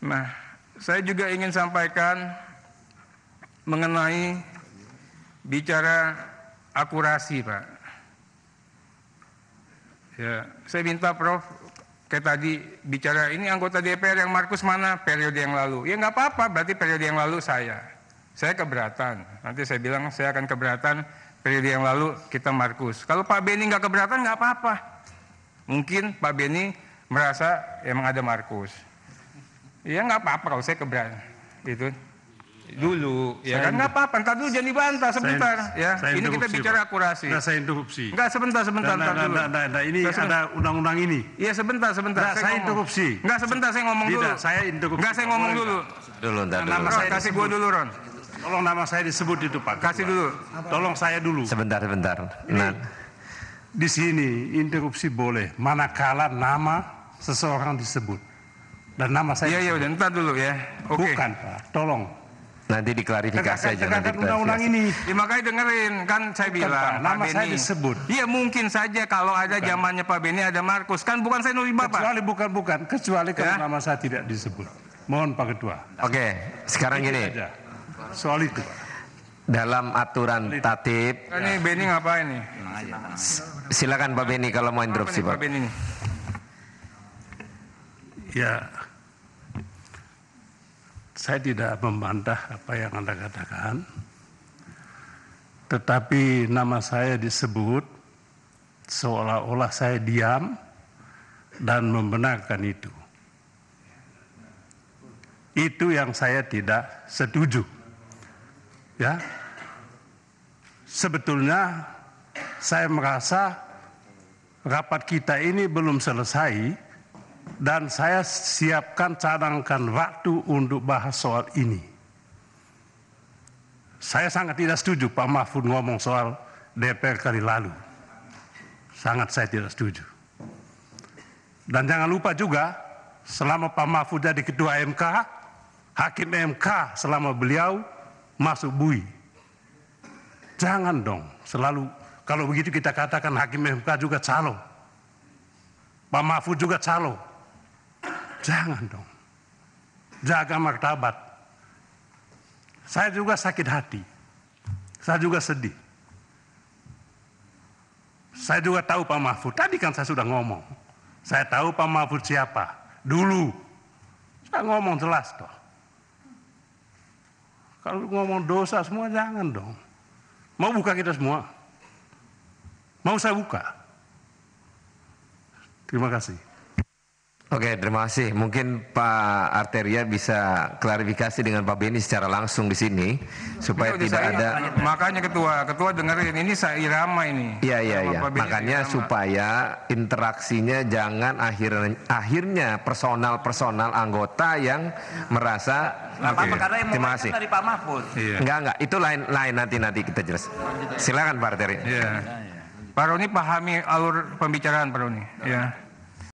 Nah, saya juga ingin sampaikan mengenai bicara akurasi, Pak. Ya, saya minta Prof kayak tadi bicara ini anggota DPR yang Markus mana periode yang lalu. Ya nggak apa-apa, berarti periode yang lalu saya. Saya keberatan. Nanti saya bilang saya akan keberatan periode yang lalu kita Markus. Kalau Pak Beni nggak keberatan nggak apa-apa. Mungkin Pak Beni merasa emang ada Markus. Ya nggak apa-apa kalau saya keberatan itu dulu ya kan nggak apa-apa ntar dulu jangan dibantah sebentar ya ini kita bicara akurasi nggak saya interupsi nggak sebentar sebentar nggak dulu nah, ini ada undang-undang ini iya sebentar sebentar nggak, saya, interupsi nggak sebentar saya ngomong Tidak, dulu saya interupsi nggak saya ngomong dulu dulu ntar dulu saya kasih gua dulu Ron tolong nama saya disebut itu Pak kasih dulu tolong saya dulu sebentar sebentar nah di sini interupsi boleh manakala nama seseorang disebut dan nama saya. Iya, iya, udah ntar dulu ya. Oke. Bukan, Pak. Tolong. Nanti diklarifikasi aja nanti. undang-undang ini. Ya, makanya dengerin kan saya bilang Pak, nama Pak saya disebut. Iya, mungkin saja kalau ada zamannya Pak Beni ada Markus. Kan bukan saya nulis Bapak. Kecuali bukan bukan, kecuali kalau ya? nama saya tidak disebut. Mohon Pak Ketua. Oke, sekarang ini Soal itu, Dalam aturan tatib. Nah, ini Beni ngapain nih? Silakan Pak Beni kalau mau interupsi, Pak. Pak Ya, saya tidak membantah apa yang Anda katakan, tetapi nama saya disebut seolah-olah saya diam dan membenarkan itu. Itu yang saya tidak setuju. Ya. Sebetulnya saya merasa rapat kita ini belum selesai dan saya siapkan cadangkan waktu untuk bahas soal ini. Saya sangat tidak setuju Pak Mahfud ngomong soal DPR kali lalu. Sangat saya tidak setuju. Dan jangan lupa juga selama Pak Mahfud jadi ketua MK, hakim MK selama beliau masuk bui. Jangan dong, selalu kalau begitu kita katakan hakim MK juga calo. Pak Mahfud juga calo. Jangan dong. Jaga martabat. Saya juga sakit hati. Saya juga sedih. Saya juga tahu Pak Mahfud. Tadi kan saya sudah ngomong. Saya tahu Pak Mahfud siapa. Dulu. Saya ngomong jelas toh. Kalau ngomong dosa semua jangan dong. Mau buka kita semua? Mau saya buka? Terima kasih. Oke, terima kasih. Mungkin Pak Arteria bisa klarifikasi dengan Pak Beni secara langsung di sini supaya iya, tidak saya, ada makanya ketua, ketua dengerin ini saya irama ini. Iya, iya, iya. Makanya irama. supaya interaksinya jangan akhirnya akhirnya personal-personal anggota yang merasa Nah, okay. apa yang Terima kasih. dari Pak Mahfud. Iya. Enggak, enggak. Itu lain lain nanti nanti kita jelas. Silakan Pak Arteria. Iya. Pak Roni pahami alur pembicaraan Pak Roni. Ya.